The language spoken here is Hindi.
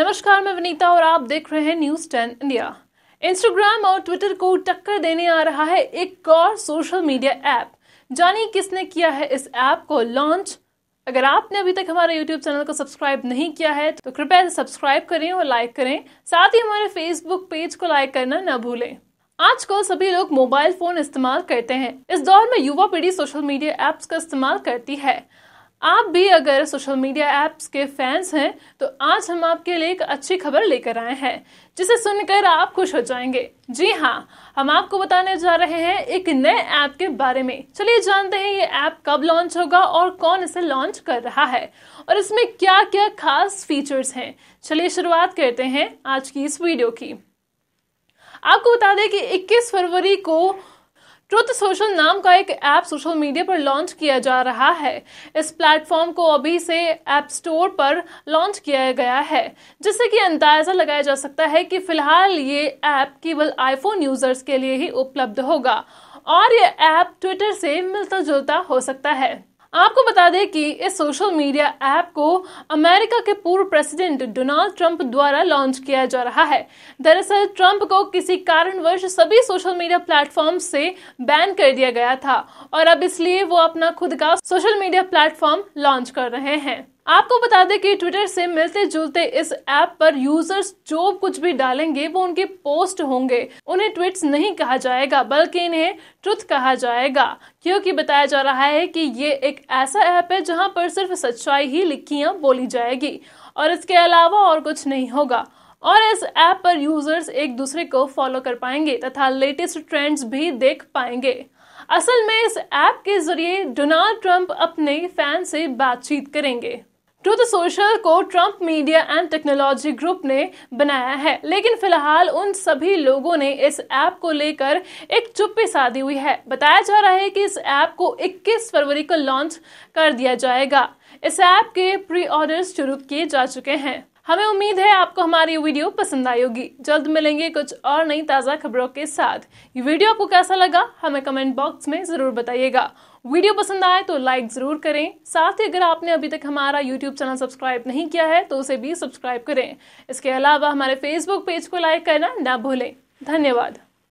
नमस्कार मैं विनीता और आप देख रहे हैं न्यूज टेन इंडिया इंस्टाग्राम और ट्विटर को टक्कर देने आ रहा है एक और सोशल मीडिया ऐप जानिए किसने किया है इस ऐप को लॉन्च अगर आपने अभी तक हमारे YouTube चैनल को सब्सक्राइब नहीं किया है तो कृपया सब्सक्राइब करें और लाइक करें साथ ही हमारे फेसबुक पेज को लाइक करना न भूलें आजकल सभी लोग मोबाइल फोन इस्तेमाल करते हैं इस दौर में युवा पीढ़ी सोशल मीडिया एप्स का इस्तेमाल करती है आप भी अगर सोशल मीडिया एप्स के फैंस हैं तो आज हम आपके लिए एक अच्छी खबर लेकर आए हैं जिसे सुनकर आप खुश हो जाएंगे जी हाँ हम आपको बताने जा रहे हैं एक नए ऐप के बारे में चलिए जानते हैं ये ऐप कब लॉन्च होगा और कौन इसे लॉन्च कर रहा है और इसमें क्या क्या खास फीचर्स हैं चलिए शुरुआत करते हैं आज की इस वीडियो की आपको बता दें कि 21 फरवरी को ट्रुथ सोशल नाम का एक ऐप सोशल मीडिया पर लॉन्च किया जा रहा है इस प्लेटफॉर्म को अभी से ऐप स्टोर पर लॉन्च किया गया है जिससे कि अंदाज़ा लगाया जा सकता है कि फिलहाल ये ऐप केवल आईफोन यूज़र्स के लिए ही उपलब्ध होगा और ये ऐप ट्विटर से मिलता जुलता हो सकता है आपको बता दें कि इस सोशल मीडिया ऐप को अमेरिका के पूर्व प्रेसिडेंट डोनाल्ड ट्रंप द्वारा लॉन्च किया जा रहा है दरअसल ट्रंप को किसी कारणवश सभी सोशल मीडिया प्लेटफॉर्म से बैन कर दिया गया था और अब इसलिए वो अपना खुद का सोशल मीडिया प्लेटफॉर्म लॉन्च कर रहे हैं आपको बता दें कि ट्विटर से मिलते जुलते इस ऐप पर यूजर्स जो कुछ भी डालेंगे वो उनके पोस्ट होंगे उन्हें ट्वीट्स नहीं कहा जाएगा बल्कि इन्हें ट्रुथ कहा जाएगा क्योंकि बताया जा रहा है कि ये एक ऐसा ऐप है जहां पर सिर्फ सच्चाई ही लिखियां बोली जाएगी और इसके अलावा और कुछ नहीं होगा और इस ऐप पर यूजर्स एक दूसरे को फॉलो कर पाएंगे तथा लेटेस्ट ट्रेंड्स भी देख पाएंगे असल में इस ऐप के जरिए डोनाल्ड ट्रंप अपने फैन से बातचीत करेंगे ट्रूथ सोशल को Trump media and technology group ने बनाया है लेकिन फिलहाल उन सभी लोगों ने इस ऐप को लेकर एक चुप्पी साधी हुई है बताया जा रहा है कि इस ऐप को 21 फरवरी को लॉन्च कर दिया जाएगा इस ऐप के प्री ऑर्डर शुरू किए जा चुके हैं हमें उम्मीद है आपको हमारी वीडियो पसंद आई होगी जल्द मिलेंगे कुछ और नई ताज़ा खबरों के साथ ये वीडियो आपको कैसा लगा हमें कमेंट बॉक्स में ज़रूर बताइएगा वीडियो पसंद आए तो लाइक ज़रूर करें साथ ही अगर आपने अभी तक हमारा यूट्यूब चैनल सब्सक्राइब नहीं किया है तो उसे भी सब्सक्राइब करें इसके अलावा हमारे फेसबुक पेज को लाइक करना ना भूलें धन्यवाद